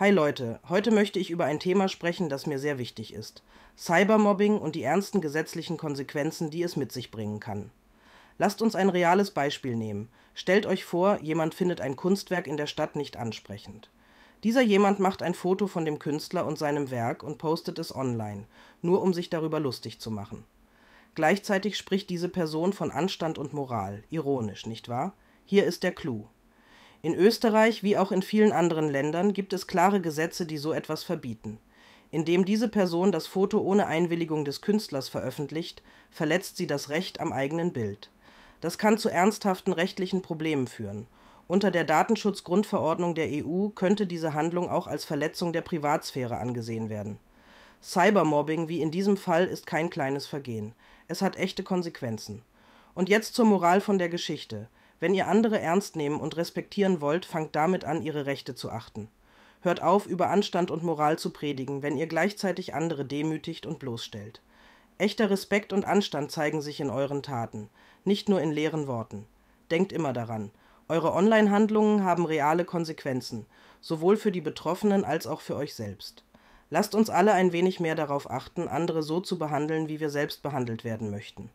Hi Leute, heute möchte ich über ein Thema sprechen, das mir sehr wichtig ist. Cybermobbing und die ernsten gesetzlichen Konsequenzen, die es mit sich bringen kann. Lasst uns ein reales Beispiel nehmen. Stellt euch vor, jemand findet ein Kunstwerk in der Stadt nicht ansprechend. Dieser jemand macht ein Foto von dem Künstler und seinem Werk und postet es online, nur um sich darüber lustig zu machen. Gleichzeitig spricht diese Person von Anstand und Moral, ironisch, nicht wahr? Hier ist der Clou. In Österreich wie auch in vielen anderen Ländern gibt es klare Gesetze, die so etwas verbieten. Indem diese Person das Foto ohne Einwilligung des Künstlers veröffentlicht, verletzt sie das Recht am eigenen Bild. Das kann zu ernsthaften rechtlichen Problemen führen. Unter der Datenschutzgrundverordnung der EU könnte diese Handlung auch als Verletzung der Privatsphäre angesehen werden. Cybermobbing wie in diesem Fall ist kein kleines Vergehen. Es hat echte Konsequenzen. Und jetzt zur Moral von der Geschichte. Wenn ihr andere ernst nehmen und respektieren wollt, fangt damit an, ihre Rechte zu achten. Hört auf, über Anstand und Moral zu predigen, wenn ihr gleichzeitig andere demütigt und bloßstellt. Echter Respekt und Anstand zeigen sich in euren Taten, nicht nur in leeren Worten. Denkt immer daran, eure Online-Handlungen haben reale Konsequenzen, sowohl für die Betroffenen als auch für euch selbst. Lasst uns alle ein wenig mehr darauf achten, andere so zu behandeln, wie wir selbst behandelt werden möchten.